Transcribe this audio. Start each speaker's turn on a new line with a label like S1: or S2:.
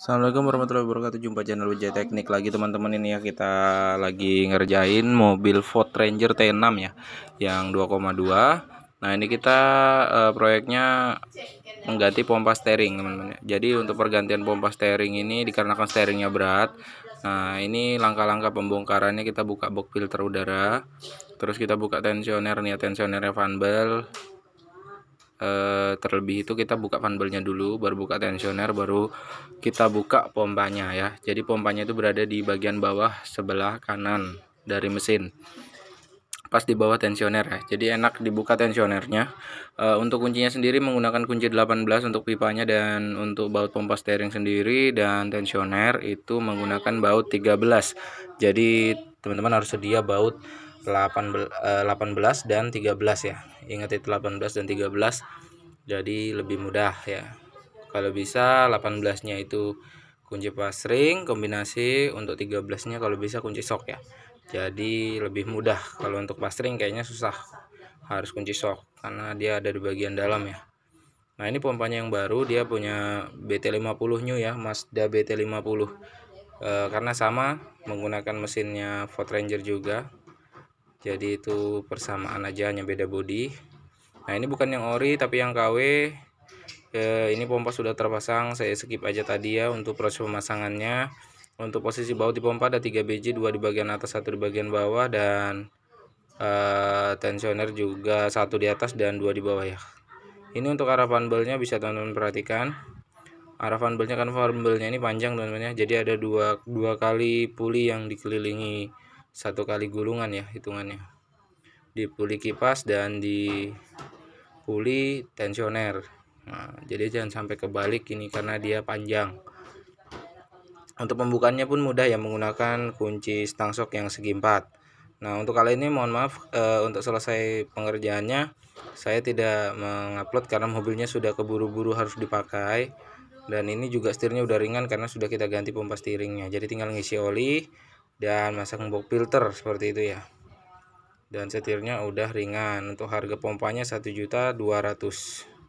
S1: Assalamualaikum warahmatullahi wabarakatuh Jumpa channel Wijaya Teknik lagi teman-teman Ini ya kita lagi ngerjain mobil Ford Ranger T6 ya Yang 2,2 Nah ini kita uh, proyeknya mengganti pompa steering teman-teman ya. Jadi untuk pergantian pompa steering ini dikarenakan steeringnya berat Nah ini langkah-langkah pembongkarannya kita buka box filter udara Terus kita buka tensioner nih ya tensionernya Van Eh, terlebih itu kita buka fanbelnya dulu baru buka tensioner baru kita buka pompanya ya jadi pompanya itu berada di bagian bawah sebelah kanan dari mesin pas di bawah tensioner ya jadi enak dibuka tensionernya e, untuk kuncinya sendiri menggunakan kunci 18 untuk pipanya dan untuk baut pompa steering sendiri dan tensioner itu menggunakan baut 13 jadi teman-teman harus sedia baut 18, eh, dan 13 ya ingat itu 18 dan 13 jadi lebih mudah ya kalau bisa 18 nya itu kunci pasring kombinasi untuk 13 nya kalau bisa kunci sok ya jadi lebih mudah kalau untuk pasring kayaknya susah harus kunci sok karena dia ada di bagian dalam ya nah ini pompanya yang baru dia punya BT50 new ya Mazda BT50 e, karena sama menggunakan mesinnya Ford Ranger juga jadi itu persamaan aja hanya beda bodi nah ini bukan yang ori tapi yang KW e, eh, ini pompa sudah terpasang saya skip aja tadi ya untuk proses pemasangannya untuk posisi baut di pompa ada 3 biji 2 di bagian atas satu di bagian bawah dan e, tensioner juga satu di atas dan dua di bawah ya ini untuk arah panbelnya bisa teman-teman perhatikan arah fumble-nya kan fumble-nya ini panjang teman-teman ya. Jadi ada dua dua kali puli yang dikelilingi satu kali gulungan ya hitungannya. Di puli kipas dan di puli tensioner. Nah, jadi jangan sampai kebalik ini karena dia panjang. Untuk pembukanya pun mudah ya menggunakan kunci stang sok yang segi empat Nah, untuk kali ini mohon maaf e, untuk selesai pengerjaannya saya tidak mengupload karena mobilnya sudah keburu-buru harus dipakai dan ini juga setirnya udah ringan karena sudah kita ganti pompa steeringnya jadi tinggal ngisi oli dan masang box filter seperti itu ya dan setirnya udah ringan untuk harga pompanya 1.200